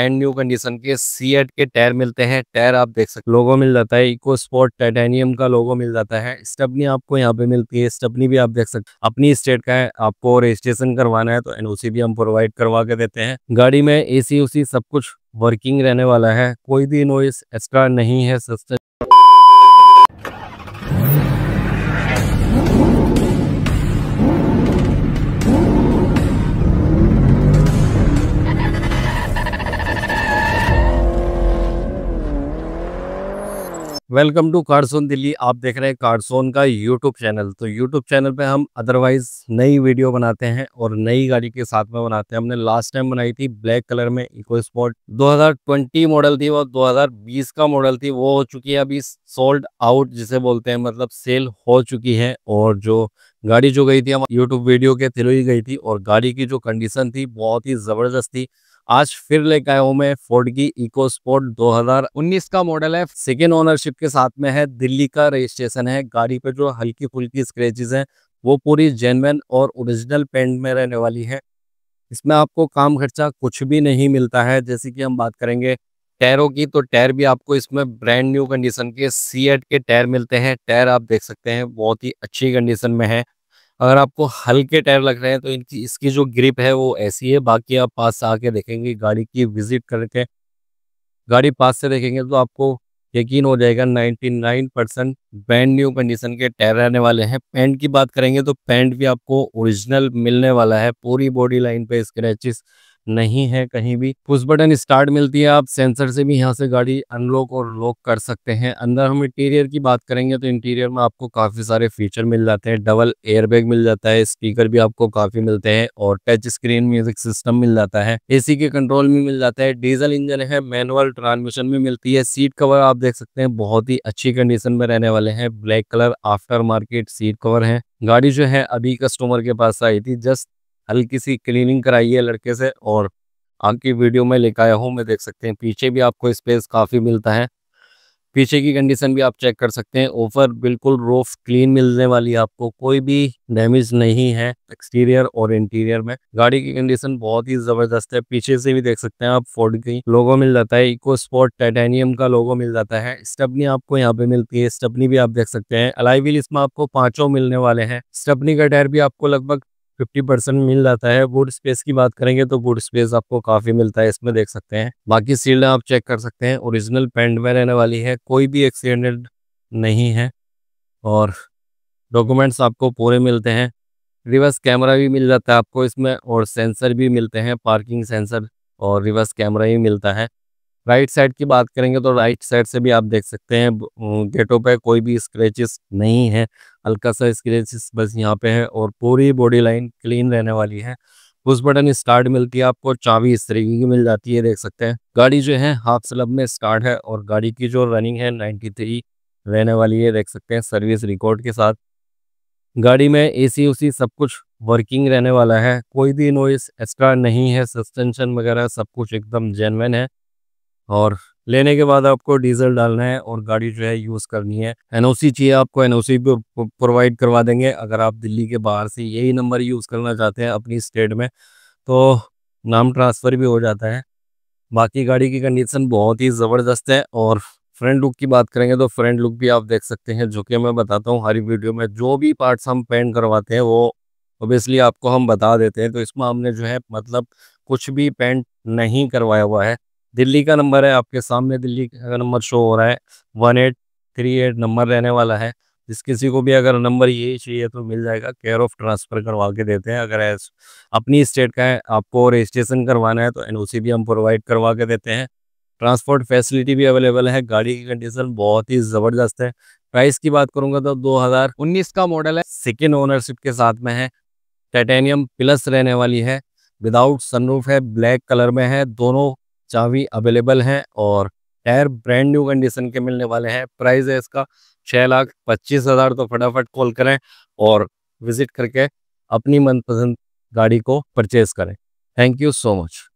and new condition के सी eight के tyre मिलते हैं टायर आप देख सकते लोगो मिल जाता है इको स्पोर्ट टाइटेनियम का लोगो मिल जाता है स्टपनी आपको यहाँ पे मिलती है स्टपनी भी आप देख सकते अपनी स्टेट का है आपको रजिस्ट्रेशन करवाना है तो एनओसी भी हम प्रोवाइड करवा के देते हैं गाड़ी में ए उसी सब कुछ वर्किंग रहने वाला है कोई भी नॉइस एक्स्ट्रा नहीं है सिस्टम वेलकम टू कार्डसोन दिल्ली आप देख रहे हैं कार्डसोन का यूट्यूब चैनल तो यूट्यूब चैनल पे हम अदरवाइज नई वीडियो बनाते हैं और नई गाड़ी के साथ में बनाते हैं हमने लास्ट टाइम बनाई थी ब्लैक कलर में इको स्पोर्ट 2020 मॉडल थी वो 2020 का मॉडल थी वो हो चुकी है अभी सोल्ड आउट जिसे बोलते हैं मतलब सेल हो चुकी है और जो गाड़ी जो गई थी हम यूट्यूब वीडियो के थ्रू ही गई थी और गाड़ी की जो कंडीशन थी बहुत ही ज़बरदस्त थी आज फिर लेकर आया हूँ मैं फोर्ड की इको स्पोर्ट 2019 का मॉडल है सेकेंड ओनरशिप के साथ में है दिल्ली का रजिस्ट्रेशन है गाड़ी पे जो हल्की फुल्की स्क्रेचेज हैं वो पूरी जेनवन और ओरिजिनल पेंट में रहने वाली है इसमें आपको काम खर्चा कुछ भी नहीं मिलता है जैसे कि हम बात करेंगे टायरों की तो टायर भी आपको इसमें ब्रांड न्यू कंडीशन के सी के टायर मिलते हैं टायर आप देख सकते हैं बहुत ही अच्छी कंडीशन में है अगर आपको हल्के टायर लग रहे हैं तो इनकी इसकी जो ग्रिप है वो ऐसी है बाकी आप पास से आके देखेंगे गाड़ी की विजिट करके गाड़ी पास से देखेंगे तो आपको यकीन हो जाएगा 99 परसेंट बैंड न्यू कंडीशन के टायर रहने वाले हैं पैंट की बात करेंगे तो पेंट भी आपको ओरिजिनल मिलने वाला है पूरी बॉडी लाइन पे स्क्रैचेस नहीं है कहीं भी पुश बटन स्टार्ट मिलती है आप सेंसर से भी यहाँ से गाड़ी अनलॉक और लॉक कर सकते हैं अंदर हम इंटीरियर की बात करेंगे तो इंटीरियर में आपको काफ़ी सारे फीचर मिल जाते हैं डबल एयरबैग मिल जाता है स्पीकर भी आपको काफ़ी मिलते हैं और टच स्क्रीन म्यूजिक सिस्टम मिल जाता है एसी के कंट्रोल में मिल जाता है डीजल इंजन है मैनुअल ट्रांसमिशन में मिलती है सीट कवर आप देख सकते हैं बहुत ही अच्छी कंडीशन में रहने वाले हैं black colour after market seat cover है गाड़ी जो है अभी कस्टमर के पास आई थी जस्ट हल्की सी क्लीनिंग कराई है लड़के से और आपकी वीडियो में लेकर आया हूँ मैं देख सकते हैं पीछे भी आपको स्पेस काफ़ी मिलता है पीछे की कंडीशन भी आप चेक कर सकते हैं ऑफर बिल्कुल रोफ क्लीन मिलने वाली है आपको कोई भी डैमेज नहीं है एक्सटीरियर और इंटीरियर में गाड़ी की कंडीशन बहुत ही जबरदस्त है पीछे से भी देख सकते हैं आप फोर्ड की लोगो मिल जाता है इको स्पोर्ट टाइटेनियम का लोगो मिल जाता है स्टपनी आपको यहाँ पे मिलती है स्टपनी भी आप देख सकते हैं अलाईविल इसमें आपको पांचों मिलने वाले हैं स्टपनी का टायर भी आपको लगभग फिफ्टी परसेंट मिल जाता है वुड स्पेस की बात करेंगे तो वुड स्पेस आपको काफ़ी मिलता है इसमें देख सकते हैं बाकी सील्ड आप चेक कर सकते हैं ओरिजिनल पेंट में रहने वाली है कोई भी एक्सीडेंट नहीं है और डॉक्यूमेंट्स आपको पूरे मिलते हैं रिवर्स कैमरा भी मिल जाता है आपको इसमें और सेंसर भी मिलते हैं पार्किंग सेंसर और रिवर्स कैमरा ही मिलता है राइट साइड की बात करेंगे तो राइट साइड से भी आप देख सकते हैं गेटों पे कोई भी स्क्रैचेस नहीं है हल्का सा स्क्रेचेस बस यहाँ पे है और पूरी बॉडी लाइन क्लीन रहने वाली है पुश बटन स्टार्ट मिलती है आपको चाबी इस तरीके की मिल जाती है देख सकते हैं गाड़ी जो है हाफ स्लब में स्टार्ट है और गाड़ी की जो रनिंग है 93 रहने वाली है देख सकते हैं सर्विस रिकॉर्ड के साथ गाड़ी में एसी उसी सब कुछ वर्किंग रहने वाला है कोई भी नोइस एक्स्ट्रा नहीं है सस्पेंशन वगैरह सब कुछ एकदम जेनवन है और लेने के बाद आपको डीजल डालना है और गाड़ी जो है यूज़ करनी है एनओसी चाहिए आपको एनओसी भी प्रोवाइड करवा देंगे अगर आप दिल्ली के बाहर से यही नंबर यूज़ करना चाहते हैं अपनी स्टेट में तो नाम ट्रांसफ़र भी हो जाता है बाकी गाड़ी की कंडीशन बहुत ही ज़बरदस्त है और फ्रंट लुक की बात करेंगे तो फ्रंट लुक भी आप देख सकते हैं जो कि मैं बताता हूँ हर वीडियो में जो भी पार्ट्स हम पेंट करवाते हैं वो ओबियसली आपको हम बता देते हैं तो इसमें हमने जो है मतलब कुछ भी पेंट नहीं करवाया हुआ है दिल्ली का नंबर है आपके सामने दिल्ली का नंबर शो हो रहा है one eight three eight number रहने वाला है जिस किसी को भी अगर नंबर ये चाहिए तो मिल जाएगा केयर ऑफ ट्रांसफ़र करवा के देते हैं अगर अपनी स्टेट का है आपको रजिस्ट्रेशन करवाना है तो एन भी हम प्रोवाइड करवा के देते हैं ट्रांसपोर्ट फैसिलिटी भी अवेलेबल है गाड़ी की कंडीशन बहुत ही ज़बरदस्त है प्राइस की बात करूंगा तो 2019 का मॉडल है सेकेंड ओनरशिप के साथ में है टाइटेनियम प्लस रहने वाली है विदाउट सनरूफ है ब्लैक कलर में है दोनों चावी अवेलेबल हैं और टायर ब्रांड न्यू कंडीशन के मिलने वाले हैं प्राइस है इसका छः लाख पच्चीस हज़ार तो फटाफट कॉल करें और विज़िट करके अपनी मनपसंद गाड़ी को परचेज़ करें थैंक यू सो मच